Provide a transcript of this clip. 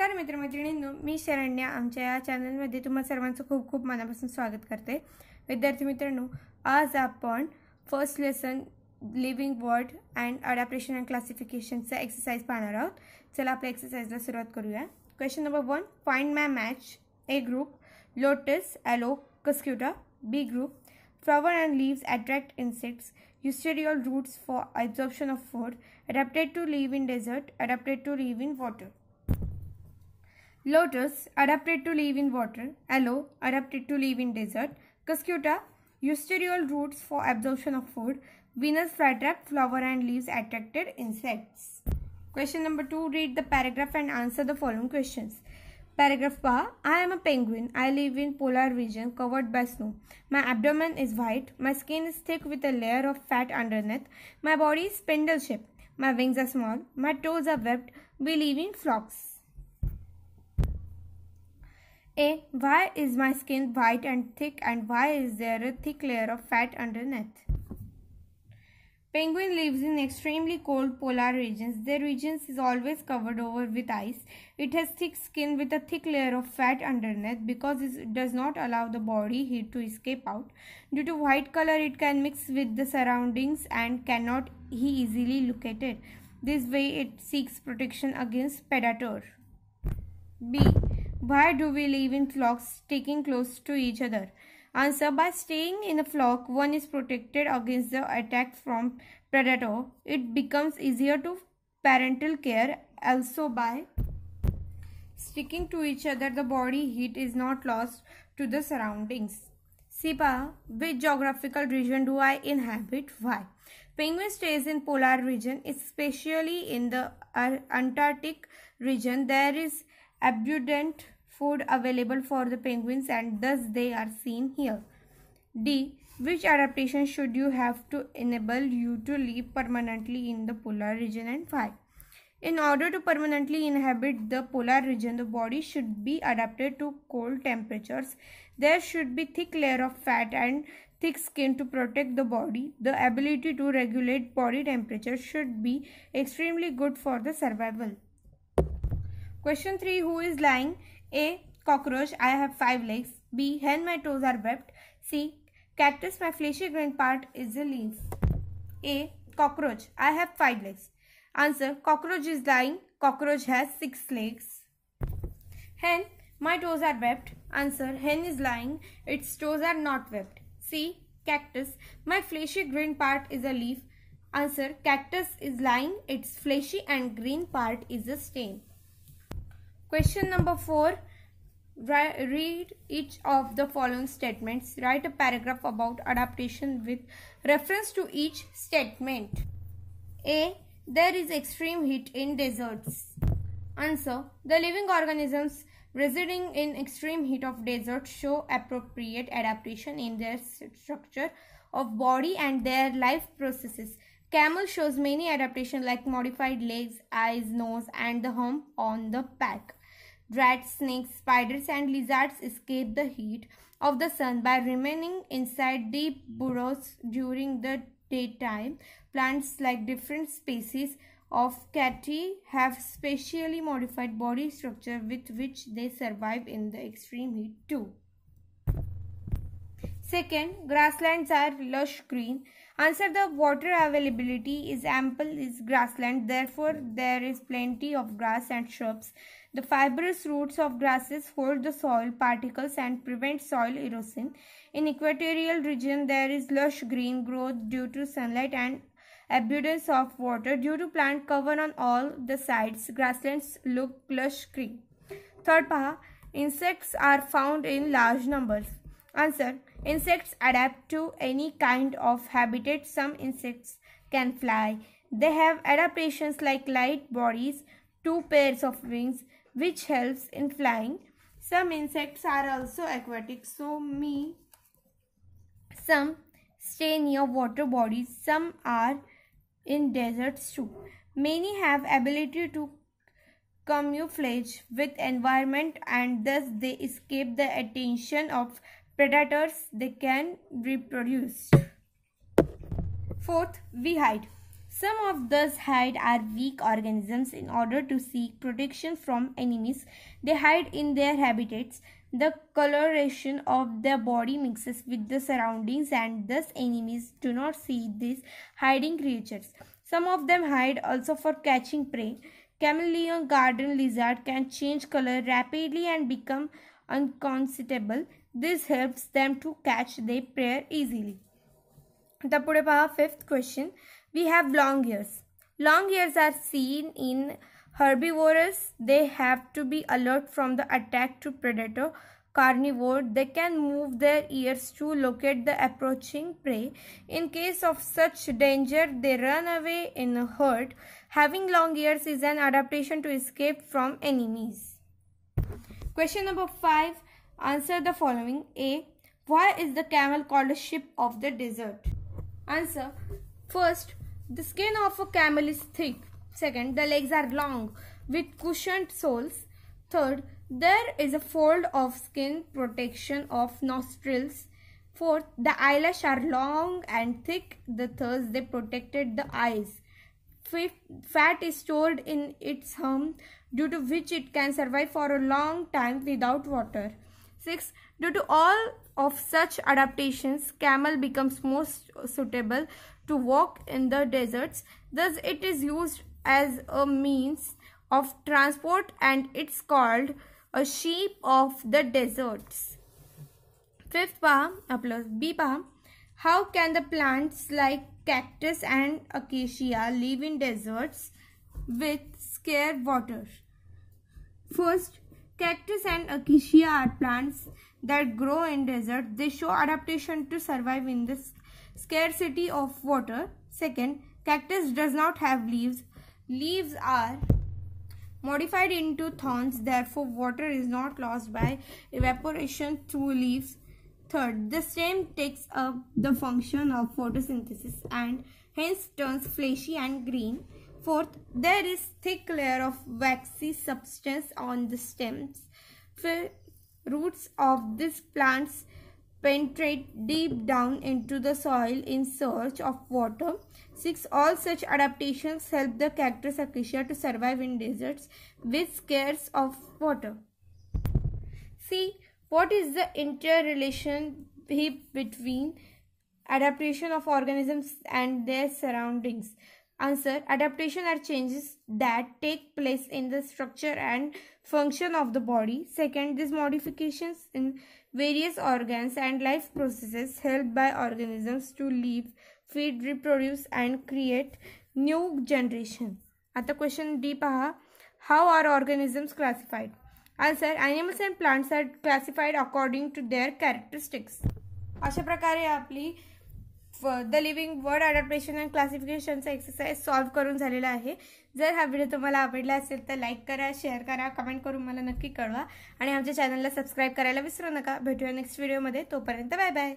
नमस्कार मित्रमैत्रिणींनो मी शरण्या आमच्या या चॅनलमध्ये तुम्हा सर्वांचं खूप खूप मनापासून स्वागत करते विद्यार्थी मित्रांनो आज आपण first lesson living world and adaptation and क्लासिफिकेशनचा एक्सरसाइज पाहणार आहोत चला आपल्या एक्सरसाइजला सुरुवात करूया क्वेश्चन नंबर वन पॉईंट मॅ match A group lotus aloe cuscuta B group flower and leaves attract insects your roots for absorption of food adapted to live in desert adapted to live in water Lotus adapted to live in water, aloe adapted to live in desert, cuscuta eusterial roots for absorption of food, Venus flytrap flower and leaves attracted insects. Question number 2 read the paragraph and answer the following questions. Paragraph Ba I am a penguin. I live in polar region covered by snow. My abdomen is white. My skin is thick with a layer of fat underneath. My body is spindle shaped. My wings are small. My toes are webbed. We live in flocks. A. Why is my skin white and thick and why is there a thick layer of fat underneath? Penguin lives in extremely cold polar regions. Their regions is always covered over with ice. It has thick skin with a thick layer of fat underneath because it does not allow the body heat to escape out. Due to white color, it can mix with the surroundings and cannot he easily look at it. This way it seeks protection against predator. B. Why do we live in flocks sticking close to each other? Answer By staying in a flock, one is protected against the attack from predator. It becomes easier to parental care also by sticking to each other the body heat is not lost to the surroundings. Sipa, which geographical region do I inhabit? Why? Penguin stays in polar region, especially in the Antarctic region. There is abundant food available for the penguins and thus they are seen here. D. Which adaptation should you have to enable you to live permanently in the polar region and why? In order to permanently inhabit the polar region, the body should be adapted to cold temperatures. There should be thick layer of fat and thick skin to protect the body. The ability to regulate body temperature should be extremely good for the survival. Question 3. Who is lying? A. Cockroach, I have five legs. B. hen. my toes are webbed. C. Cactus, my fleshy green part is the leaf. A. Cockroach, I have five legs. Answer, cockroach is lying. Cockroach has six legs. Hen, my toes are webbed. Answer, hen is lying. Its toes are not webbed. C. Cactus, my fleshy green part is a leaf. Answer, cactus is lying. Its fleshy and green part is a stain. Question number 4. Read each of the following statements. Write a paragraph about adaptation with reference to each statement. A. There is extreme heat in deserts. Answer. The living organisms residing in extreme heat of deserts show appropriate adaptation in their structure of body and their life processes. Camel shows many adaptation like modified legs, eyes, nose and the hump on the back. Rats, snakes, spiders and lizards escape the heat of the sun by remaining inside deep burrows during the daytime. Plants like different species of cati have specially modified body structure with which they survive in the extreme heat too. Second, grasslands are lush green Answer the water availability is ample is grassland therefore there is plenty of grass and shrubs. The fibrous roots of grasses hold the soil particles and prevent soil erosion. In equatorial region there is lush green growth due to sunlight and abundance of water due to plant cover on all the sides. Grasslands look lush green. Third part: insects are found in large numbers. Answer Insects adapt to any kind of habitat. Some insects can fly. They have adaptations like light bodies, two pairs of wings, which helps in flying. Some insects are also aquatic, so me. Some stay near water bodies. Some are in deserts too. Many have ability to camouflage with environment and thus they escape the attention of predators they can reproduce. Fourth, we hide. Some of these hide are weak organisms in order to seek protection from enemies. They hide in their habitats. The coloration of their body mixes with the surroundings and thus enemies do not see these hiding creatures. Some of them hide also for catching prey. Chameleon garden lizard can change color rapidly and become unconstable this helps them to catch their prey easily. The পাওয়া fifth question we have long ears. Long ears are seen in herbivores they have to be alert from the attack to predator carnivore they can move their ears to locate the approaching prey in case of such danger they run away in a herd having long ears is an adaptation to escape from enemies question number 5 Answer the following. A. Why is the camel called a ship of the desert? Answer. First, the skin of a camel is thick. Second, the legs are long with cushioned soles. Third, there is a fold of skin protection of nostrils. Fourth, the eyelash are long and thick. The third, they protected the eyes. Fifth, fat is stored in its hump due to which it can survive for a long time without water. 6. Due to all of such adaptations, camel becomes most suitable to walk in the deserts. Thus, it is used as a means of transport and it's called a sheep of the deserts. Fifth palm, applause, uh, B palm. How can the plants like cactus and acacia live in deserts with scarce water? First, Cactus and acacia are plants that grow in deserts. They show adaptation to survive in the scarcity of water. Second, cactus does not have leaves. Leaves are modified into thorns. Therefore, water is not lost by evaporation through leaves. Third, the stem takes up the function of photosynthesis and hence turns fleshy and green. Fourth, there is thick layer of waxy substance on the stems. Fifth, roots of these plants penetrate deep down into the soil in search of water. 6. All such adaptations help the cactus acacia to survive in deserts with scarce of water. See, what is the interrelation between adaptation of organisms and their surroundings? Answer. Adaptation are changes that take place in the structure and function of the body. Second, these modifications in various organs and life processes helped by organisms to live, feed, reproduce and create new generations. the question D How are organisms classified? Answer. Animals and plants are classified according to their characteristics. अशा प्रकारे आपली the living world adaptation and क्लासिफिकेशनचा exercise solve करून झालेला आहे जर हा video तुम्हाला आवडला असेल तर लाईक करा शेअर करा कमेंट करून मला नक्की कळवा आणि आमच्या चॅनलला सबस्क्राईब करायला विसरू नका भेटूया नेक्स्ट व्हिडिओमध्ये तोपर्यंत बाय बाय